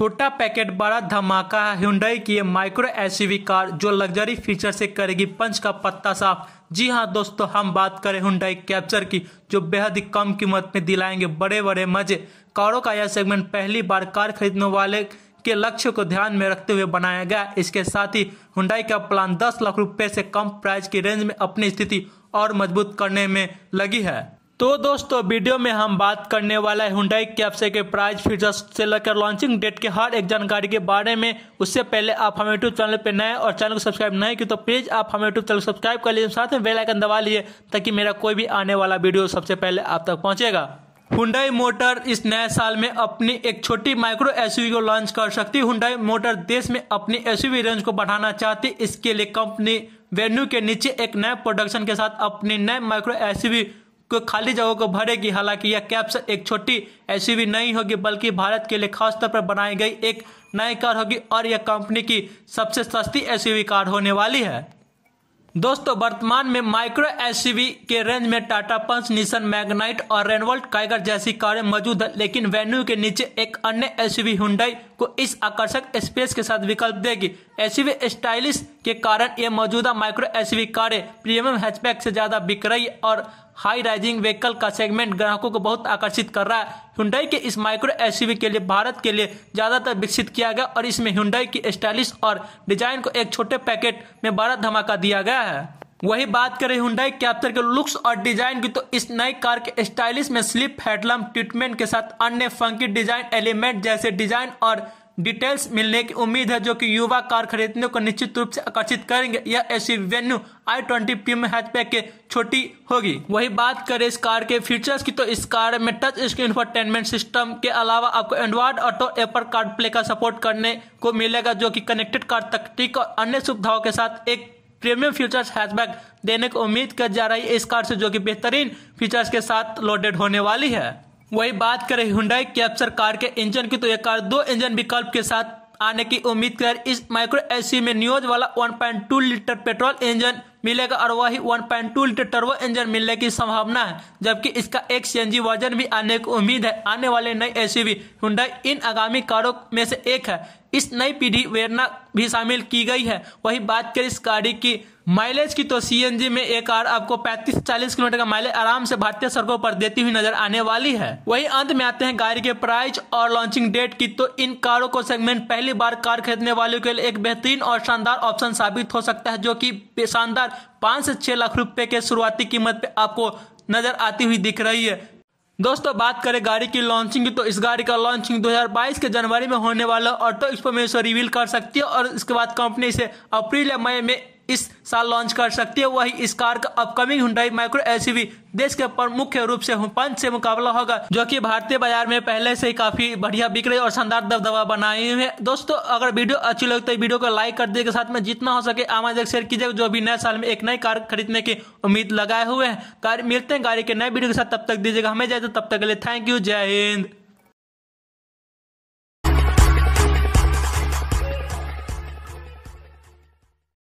छोटा पैकेट बड़ा धमाका है हुंडई की माइक्रो एसयूवी कार जो लग्जरी फीचर से करेगी पंच का पत्ता साफ जी हाँ दोस्तों हम बात करें हुंडई कैप्चर की जो बेहद ही कम कीमत में दिलाएंगे बड़े बड़े मजे कारों का यह सेगमेंट पहली बार कार खरीदने वाले के लक्ष्य को ध्यान में रखते हुए बनाया गया इसके साथ ही हुंडई का प्लान 10 लाख रुपए से कम प्राइस की रेंज में अपनी स्थिति और मजबूत करने में लगी है तो दोस्तों वीडियो में हम बात करने वाला है हुंडई कैप्से के प्राइस फीचर्स से लेकर लॉन्चिंग डेट के हर एक जानकारी के बारे में उससे पहले आप हमें यूट्यूब चैनल पर नए और चैनल को सब्सक्राइब नहीं की तो प्लीज़ आप हमें यूट्यूब चैनल सब्सक्राइब कर लीजिए साथ में बेल आइकन दबा लीजिए ताकि मेरा कोई भी आने वाला वीडियो सबसे पहले आप तक पहुँचेगा हुंडई मोटर इस नए साल में अपनी एक छोटी माइक्रो एसयूवी को लॉन्च कर सकती है हुंडई मोटर देश में अपनी एसयूवी रेंज को बढ़ाना चाहती इसके लिए कंपनी वेन्यू के नीचे एक नए प्रोडक्शन के साथ अपनी नए माइक्रो एसयूवी को खाली जगहों को भरेगी हालांकि यह कैप्स एक छोटी एसयूवी नहीं होगी बल्कि भारत के लिए खास तौर पर बनाई गई एक नई कार होगी और यह कंपनी की सबसे सस्ती एसयूवी कार होने वाली है दोस्तों वर्तमान में माइक्रो एसयूवी के रेंज में टाटा पंच निशन मैग्नाइट और रेनवोल्ट काइगर जैसी कारें मौजूद है लेकिन वेन्यू के नीचे एक अन्य एसयूवी हुंडई को इस आकर्षक स्पेस के साथ विकल्प देगी एसयूवी स्टाइलिश के कारण ये मौजूदा माइक्रो एसवी कारें प्रीमियम हैचबैक से ज्यादा बिक्रयी और हाई राइजिंग व्हीकल का सेगमेंट ग्राहकों को बहुत आकर्षित कर रहा है हुंडई के इस माइक्रो एसयूवी के लिए भारत के लिए ज्यादातर विकसित किया गया और इसमें हुंडई की स्टाइलिश और डिजाइन को एक छोटे पैकेट में बड़ा धमाका दिया गया है वही बात करें हुंडई कैप्चर के लुक्स और डिजाइन की तो इस नई कार के स्टाइलिश में स्लिप हेडलम ट्रीटमेंट के साथ अन्य फंकी डिजाइन एलिमेंट जैसे डिजाइन और डिटेल्स मिलने की उम्मीद है जो कि युवा कार खरीदने को निश्चित रूप से आकर्षित करेंगे यह एसी Venue I twenty premium hatchback के छोटी होगी वही बात करें इस कार के फीचर्स की तो इस कार में टच स्क्रीन इंफरटेनमेंट सिस्टम के अलावा आपको Android Auto Apple CarPlay का सपोर्ट करने को मिलेगा जो की कनेक्टेड कार तकनीक और अन्य सुविधाओं के साथ एक प्रीमियम फीचर्स हैचबैक देने की उम्मीद कर जा रही है इस कार से जो कि बेहतरीन फीचर्स के साथ लोडेड होने वाली है वही बात करें हुंडई कैप्सर कार के इंजन की तो यह कार दो इंजन विकल्प के साथ आने की उम्मीद कर इस माइक्रो एसयूवी में नियोज वाला 1.2 लीटर पेट्रोल इंजन मिलेगा और वही 1.2 लीटर टर्बो इंजन मिलने की संभावना है जबकि इसका एक सीएनजी वर्जन भी आने की उम्मीद है आने वाले नई भी हुंडई इन आगामी कारों में से एक है इस नई पीढ़ी वेरना भी शामिल की गई है वही बात करें इस गाड़ी की माइलेज की तो सीएनजी में एक कार आपको 35-40 किलोमीटर का माइलेज आराम से भारतीय सड़कों पर देती हुई नजर आने वाली है वहीं अंत में आते हैं गाड़ी के प्राइस और लॉन्चिंग डेट की तो इन कारों को सेगमेंट पहली बार कार खरीदने वालों के लिए एक बेहतरीन और शानदार ऑप्शन साबित हो सकता है जो की शानदार पांच से छह लाख रूपए के शुरुआती कीमत पे आपको नजर आती हुई दिख रही है दोस्तों बात करें गाड़ी की लॉन्चिंग की तो इस गाड़ी का लॉन्चिंग 2022 के जनवरी में होने वाला ऑटो एक्सपो में इसे रिवील कर सकती है और इसके बाद कंपनी इसे अप्रैल या मई में इस साल लॉन्च कर सकती है वही इस कार का अपकमिंग हुंडई माइक्रो एस देश के मुख्य रूप से पंच से मुकाबला होगा जो कि भारतीय बाजार में पहले से ही काफी बढ़िया बिक रही और शानदार दबदबा बनाई हुई है दोस्तों अगर वीडियो अच्छी लगे तो वीडियो को लाइक कर दिए के साथ में जितना हो सके आवाज शेयर कीजिएगा जो भी नए साल में एक नई कार खरीदने की उम्मीद लगाए हुए हैं मिलते हैं गाड़ी के नए वीडियो के साथ तब तक दीजिएगा हमें जाए तो तब तक के लिए थैंक यू जय हिंद